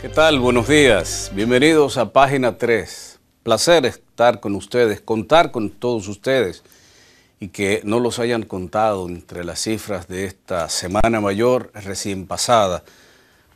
¿Qué tal? Buenos días. Bienvenidos a Página 3. Placer estar con ustedes, contar con todos ustedes y que no los hayan contado entre las cifras de esta Semana Mayor recién pasada.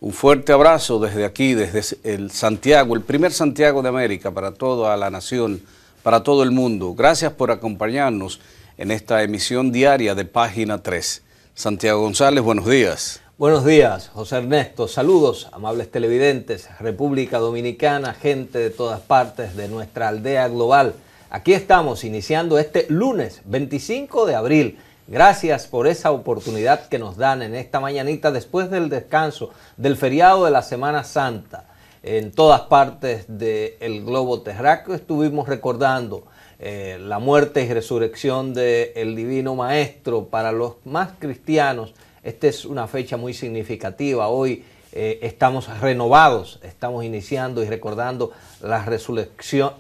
Un fuerte abrazo desde aquí, desde el Santiago, el primer Santiago de América para toda la nación, para todo el mundo. Gracias por acompañarnos en esta emisión diaria de Página 3. Santiago González, buenos días. Buenos días, José Ernesto. Saludos, amables televidentes, República Dominicana, gente de todas partes de nuestra aldea global. Aquí estamos iniciando este lunes 25 de abril. Gracias por esa oportunidad que nos dan en esta mañanita después del descanso del feriado de la Semana Santa. En todas partes del globo terráqueo estuvimos recordando eh, la muerte y resurrección del divino maestro para los más cristianos esta es una fecha muy significativa. Hoy eh, estamos renovados, estamos iniciando y recordando la resurrección,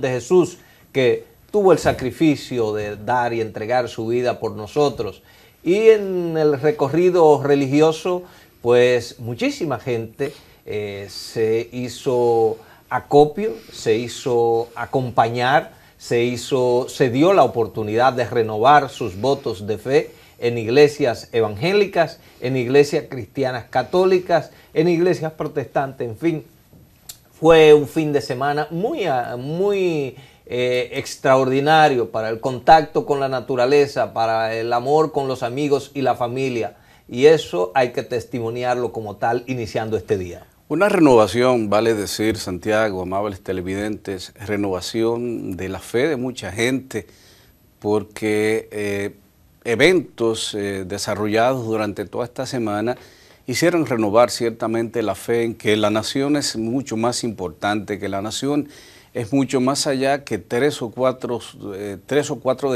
de Jesús, que tuvo el sacrificio de dar y entregar su vida por nosotros. Y en el recorrido religioso, pues muchísima gente eh, se hizo acopio, se hizo acompañar, se hizo, se dio la oportunidad de renovar sus votos de fe en iglesias evangélicas, en iglesias cristianas católicas, en iglesias protestantes, en fin. Fue un fin de semana muy, ah, muy eh, extraordinario para el contacto con la naturaleza, para el amor con los amigos y la familia. Y eso hay que testimoniarlo como tal iniciando este día. Una renovación, vale decir, Santiago, amables televidentes, renovación de la fe de mucha gente, porque eh, eventos eh, desarrollados durante toda esta semana hicieron renovar ciertamente la fe en que la nación es mucho más importante, que la nación es mucho más allá que tres o cuatro, eh, tres o cuatro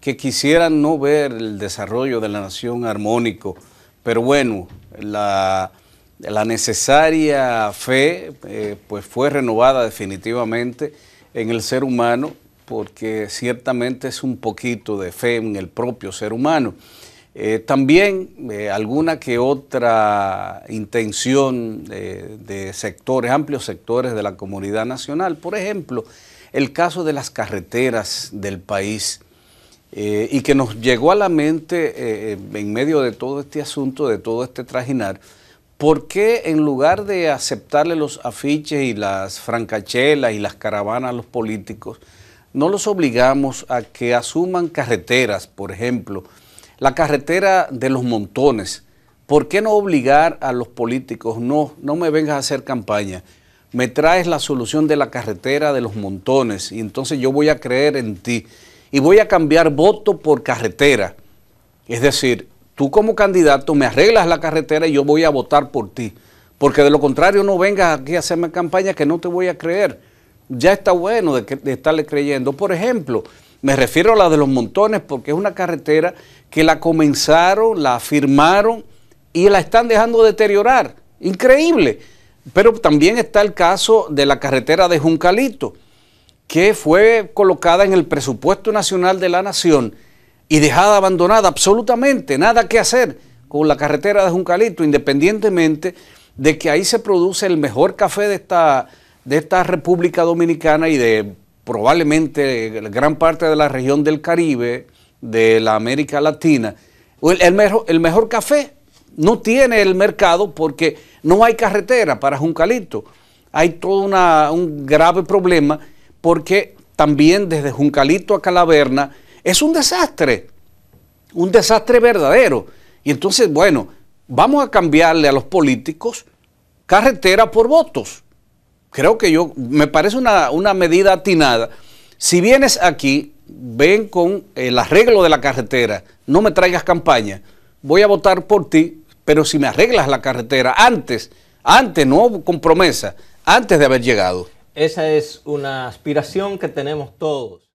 que quisieran no ver el desarrollo de la nación armónico. Pero bueno, la, necesaria fe eh, pues fue renovada definitivamente en el ser humano porque ciertamente es un poquito de fe en el propio ser humano. Eh, también eh, alguna que otra intención de sectores, amplios sectores de la comunidad nacional. Por ejemplo, el caso de las carreteras del país eh, y que nos llegó a la mente en medio de todo este asunto, de todo este trajinar, ¿Por qué en lugar de aceptarle los afiches y las francachelas y las caravanas a los políticos, no los obligamos a que asuman carreteras, por ejemplo, la carretera de los montones. ¿Por qué no obligar a los políticos? No, no me vengas a hacer campaña. Me traes la solución de la carretera de los montones y entonces yo voy a creer en ti y voy a cambiar voto por carretera. Es decir, tú como candidato me arreglas la carretera y yo voy a votar por ti. Porque de lo contrario no vengas aquí a hacerme campaña que no te voy a creer ya está bueno de, estarle creyendo. Por ejemplo, me refiero a la de los montones porque es una carretera que la comenzaron, la firmaron y la están dejando deteriorar. Increíble. Pero también está el caso de la carretera de Juncalito, que fue colocada en el presupuesto nacional de la nación y dejada abandonada absolutamente, nada que hacer con la carretera de Juncalito, independientemente de que ahí se produce el mejor café de esta de esta República Dominicana y de probablemente gran parte de la región del Caribe, de la América Latina. El mejor, el mejor café no tiene el mercado porque no hay carretera para Juncalito. Hay todo un grave problema porque también desde Juncalito a Calaverna es un desastre, un desastre verdadero. Y entonces, bueno, vamos a cambiarle a los políticos carretera por votos creo que yo, me parece una, medida atinada. Si vienes aquí, ven con eh, el arreglo de la carretera, no me traigas campaña, voy a votar por ti, pero si me arreglas la carretera antes, antes, no con promesa, antes de haber llegado. Esa es una aspiración que tenemos todos.